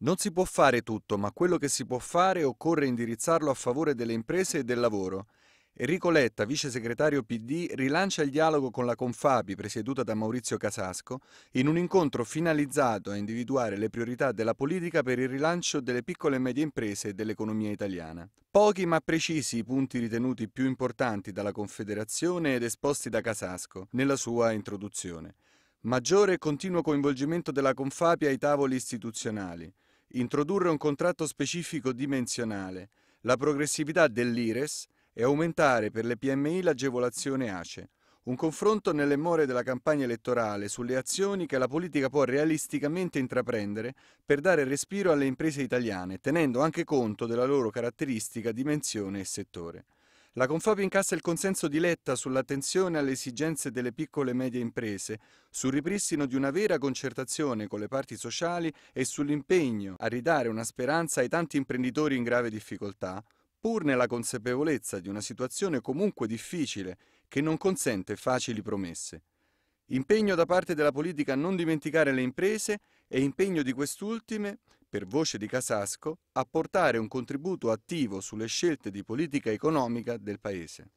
Non si può fare tutto, ma quello che si può fare occorre indirizzarlo a favore delle imprese e del lavoro. Enrico Letta, vice segretario PD, rilancia il dialogo con la Confabi, presieduta da Maurizio Casasco, in un incontro finalizzato a individuare le priorità della politica per il rilancio delle piccole e medie imprese e dell'economia italiana. Pochi ma precisi i punti ritenuti più importanti dalla Confederazione ed esposti da Casasco nella sua introduzione. Maggiore e continuo coinvolgimento della Confabi ai tavoli istituzionali introdurre un contratto specifico dimensionale, la progressività dell'IRES e aumentare per le PMI l'agevolazione ACE. Un confronto nelle more della campagna elettorale sulle azioni che la politica può realisticamente intraprendere per dare respiro alle imprese italiane, tenendo anche conto della loro caratteristica dimensione e settore. La Confabio incassa il consenso di Letta sull'attenzione alle esigenze delle piccole e medie imprese, sul ripristino di una vera concertazione con le parti sociali e sull'impegno a ridare una speranza ai tanti imprenditori in grave difficoltà, pur nella consapevolezza di una situazione comunque difficile che non consente facili promesse. Impegno da parte della politica a non dimenticare le imprese e impegno di quest'ultime, per voce di Casasco, a portare un contributo attivo sulle scelte di politica economica del Paese.